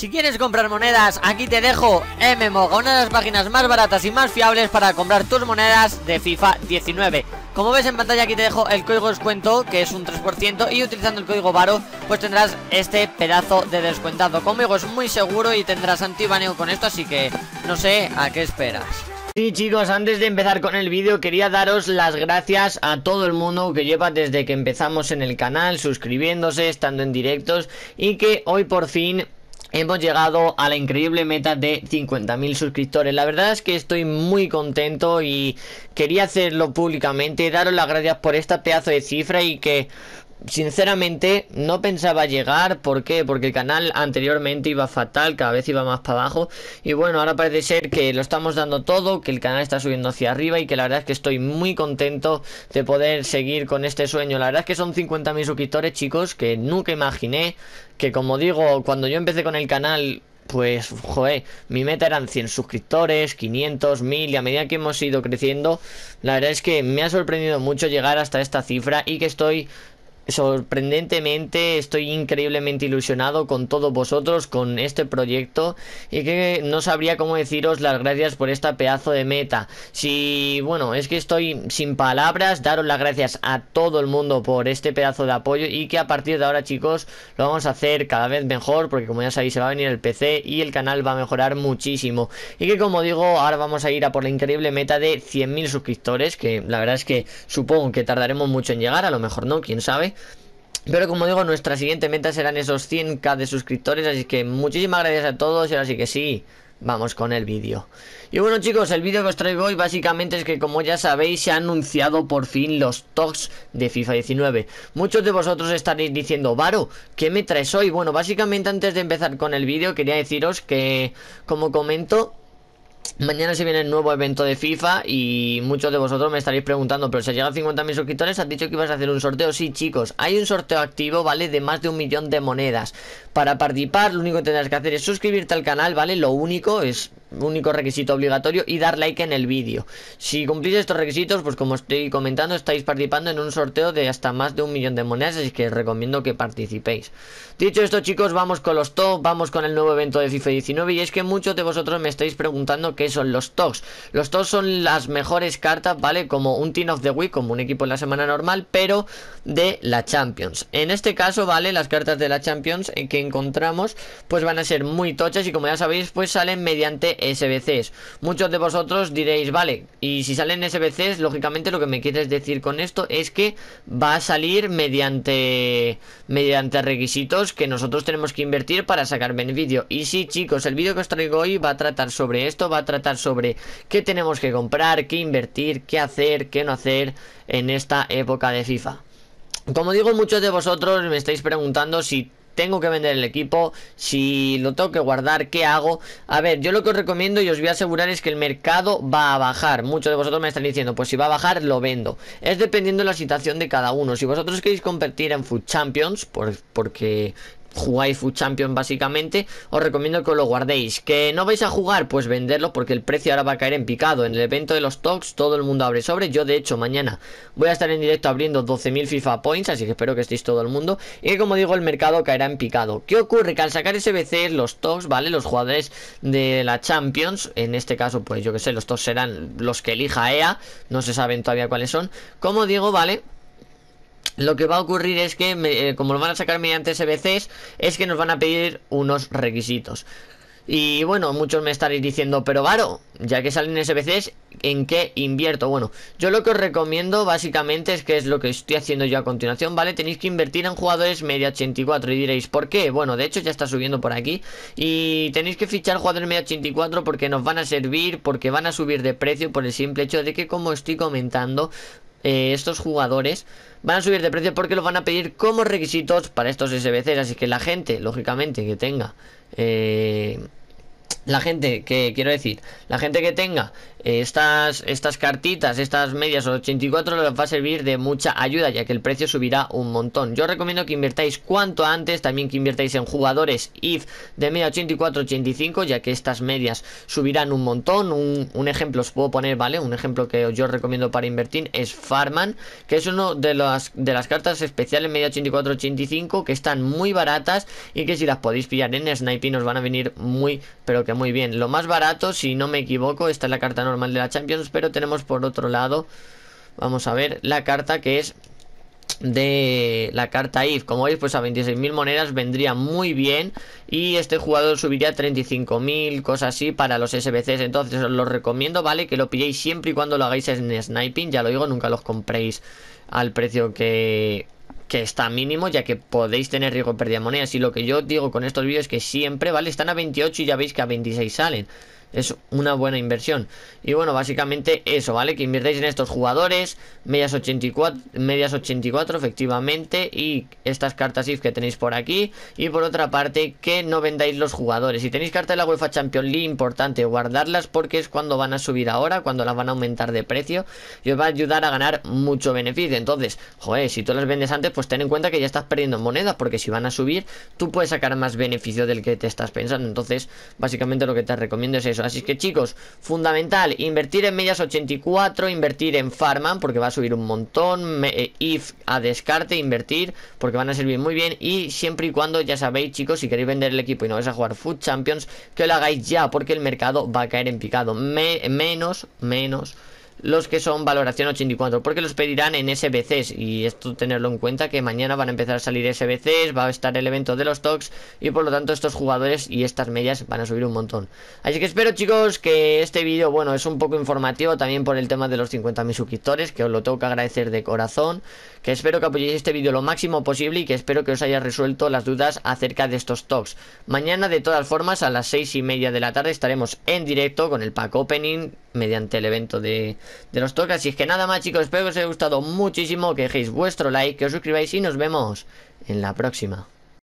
Si quieres comprar monedas, aquí te dejo Mmo, una de las páginas más baratas y más fiables para comprar tus monedas de FIFA 19. Como ves en pantalla aquí te dejo el código descuento que es un 3% y utilizando el código VARO pues tendrás este pedazo de descuentado. Conmigo es muy seguro y tendrás antibaneo con esto así que no sé a qué esperas. Sí chicos, antes de empezar con el vídeo quería daros las gracias a todo el mundo que lleva desde que empezamos en el canal, suscribiéndose, estando en directos y que hoy por fin Hemos llegado a la increíble meta de 50.000 suscriptores. La verdad es que estoy muy contento y quería hacerlo públicamente. Daros las gracias por esta pedazo de cifra y que sinceramente no pensaba llegar, ¿por qué? Porque el canal anteriormente iba fatal, cada vez iba más para abajo y bueno, ahora parece ser que lo estamos dando todo, que el canal está subiendo hacia arriba y que la verdad es que estoy muy contento de poder seguir con este sueño. La verdad es que son 50.000 suscriptores, chicos, que nunca imaginé que como digo, cuando yo empecé con el canal pues, joder, mi meta eran 100 suscriptores, 500, 1000 y a medida que hemos ido creciendo, la verdad es que me ha sorprendido mucho llegar hasta esta cifra y que estoy sorprendentemente estoy increíblemente ilusionado con todos vosotros, con este proyecto y que no sabría cómo deciros las gracias por esta pedazo de meta. Si, bueno, es que estoy sin palabras, daros las gracias a todo el mundo por este pedazo de apoyo y que a partir de ahora chicos lo vamos a hacer cada vez mejor porque como ya sabéis se va a venir el PC y el canal va a mejorar muchísimo. Y que como digo, ahora vamos a ir a por la increíble meta de 100.000 suscriptores que la verdad es que supongo que tardaremos mucho en llegar, a lo mejor no, quién sabe. Pero como digo, nuestra siguiente meta serán esos 100k de suscriptores, así que muchísimas gracias a todos y ahora sí que sí, vamos con el vídeo. Y bueno chicos, el vídeo que os traigo hoy básicamente es que como ya sabéis se han anunciado por fin los tocs de FIFA 19. Muchos de vosotros estaréis diciendo, Varo, ¿qué me traes hoy? Bueno, básicamente antes de empezar con el vídeo quería deciros que, como comento, Mañana se viene el nuevo evento de FIFA y muchos de vosotros me estaréis preguntando, pero si llega a 50.000 suscriptores, has dicho que ibas a hacer un sorteo. Sí, chicos, hay un sorteo activo, ¿vale? De más de un millón de monedas. Para participar, lo único que tendrás que hacer es suscribirte al canal, ¿vale? Lo único es único requisito obligatorio y dar like en el vídeo. Si cumplís estos requisitos, pues como estoy comentando, estáis participando en un sorteo de hasta más de un millón de monedas, así que recomiendo que participéis. Dicho esto, chicos, vamos con los top, vamos con el nuevo evento de FIFA 19 y es que muchos de vosotros me estáis preguntando que son los TOGs. Los TOGs son las mejores cartas, ¿vale? Como un Team of the Week, como un equipo en la semana normal, pero de la Champions. En este caso, ¿vale? Las cartas de la Champions eh, que encontramos, pues van a ser muy tochas y como ya sabéis, pues salen mediante SBCs. Muchos de vosotros diréis, vale, y si salen SBCs, lógicamente lo que me quieres decir con esto es que va a salir mediante, mediante requisitos que nosotros tenemos que invertir para sacarme el vídeo, Y sí, chicos, el vídeo que os traigo hoy va a tratar sobre esto, va tratar sobre qué tenemos que comprar, qué invertir, qué hacer, qué no hacer en esta época de FIFA. Como digo, muchos de vosotros me estáis preguntando si tengo que vender el equipo, si lo tengo que guardar, qué hago. A ver, yo lo que os recomiendo y os voy a asegurar es que el mercado va a bajar. Muchos de vosotros me están diciendo, pues si va a bajar, lo vendo. Es dependiendo de la situación de cada uno. Si vosotros queréis convertir en Food Champions, porque jugáis Food Champion básicamente, os recomiendo que lo guardéis. Que no vais a jugar, pues venderlo porque el precio ahora va a caer en picado. En el evento de los TOGs todo el mundo abre sobre. Yo de hecho mañana voy a estar en directo abriendo 12.000 FIFA Points, así que espero que estéis todo el mundo. Y como digo, el mercado caerá en picado. ¿Qué ocurre? Que al sacar SBC, los talks, ¿vale? Los jugadores de la Champions, en este caso pues yo que sé, los TOGs serán los que elija EA, no se saben todavía cuáles son. Como digo, ¿vale? lo que va a ocurrir es que, eh, como lo van a sacar mediante SBCs, es que nos van a pedir unos requisitos. Y bueno, muchos me estaréis diciendo, pero Varo, ya que salen SBCs, ¿en qué invierto? Bueno, yo lo que os recomiendo básicamente es que es lo que estoy haciendo yo a continuación, ¿vale? Tenéis que invertir en jugadores media 84 y diréis, ¿por qué? Bueno, de hecho ya está subiendo por aquí y tenéis que fichar jugadores media 84 porque nos van a servir, porque van a subir de precio por el simple hecho de que, como estoy comentando, eh, estos jugadores van a subir de precio porque los van a pedir como requisitos para estos SBCs. Así que la gente, lógicamente, que tenga eh, la gente que quiero decir, la gente que tenga eh, estas, estas cartitas, estas medias 84 les va a servir de mucha ayuda ya que el precio subirá un montón. Yo recomiendo que invertáis cuanto antes, también que inviertáis en jugadores IF de media 84-85 ya que estas medias subirán un montón. Un, ejemplo os puedo poner, ¿vale? Un ejemplo que yo recomiendo para invertir es Farman, que es uno de las, de las cartas especiales media 84-85 que están muy baratas y que si las podéis pillar en Snipe nos van a venir muy pero que muy bien. Lo más barato, si no me equivoco, esta es la carta normal de la Champions. Pero tenemos por otro lado, vamos a ver, la carta que es de la carta IF. Como veis, pues a 26.000 monedas vendría muy bien. Y este jugador subiría a 35.000, cosas así, para los SBCs. Entonces os lo recomiendo, ¿vale? Que lo pilléis siempre y cuando lo hagáis en sniping. Ya lo digo, nunca los compréis al precio que que está mínimo, ya que podéis tener riesgo de pérdida de monedas. Y lo que yo digo con estos vídeos es que siempre, ¿vale? Están a 28 y ya veis que a 26 salen es una buena inversión. Y bueno, básicamente eso, ¿vale? Que invirtáis en estos jugadores, medias 84, medias 84 efectivamente, y estas cartas IF que tenéis por aquí. Y por otra parte, que no vendáis los jugadores. Si tenéis cartas de la UEFA Champions League, importante guardarlas porque es cuando van a subir ahora, cuando las van a aumentar de precio, y os va a ayudar a ganar mucho beneficio. Entonces, joder, si tú las vendes antes, pues ten en cuenta que ya estás perdiendo monedas, porque si van a subir, tú puedes sacar más beneficio del que te estás pensando. Entonces, básicamente lo que te recomiendo es eso Así que chicos, fundamental, invertir en medias 84, invertir en Farman porque va a subir un montón, eh, IF a descarte, invertir porque van a servir muy bien y siempre y cuando ya sabéis chicos, si queréis vender el equipo y no vais a jugar Food Champions, que lo hagáis ya porque el mercado va a caer en picado. menos, menos los que son valoración 84 porque los pedirán en SBCs y esto tenerlo en cuenta que mañana van a empezar a salir SBCs, va a estar el evento de los TOCs y por lo tanto estos jugadores y estas medias van a subir un montón. Así que espero chicos que este vídeo, bueno, es un poco informativo también por el tema de los 50.000 suscriptores que os lo tengo que agradecer de corazón, que espero que apoyéis este vídeo lo máximo posible y que espero que os haya resuelto las dudas acerca de estos TOCs. Mañana de todas formas a las 6 y media de la tarde estaremos en directo con el pack opening mediante el evento de de los toques y es que nada más chicos, espero que os haya gustado muchísimo, que dejéis vuestro like, que os suscribáis y nos vemos en la próxima.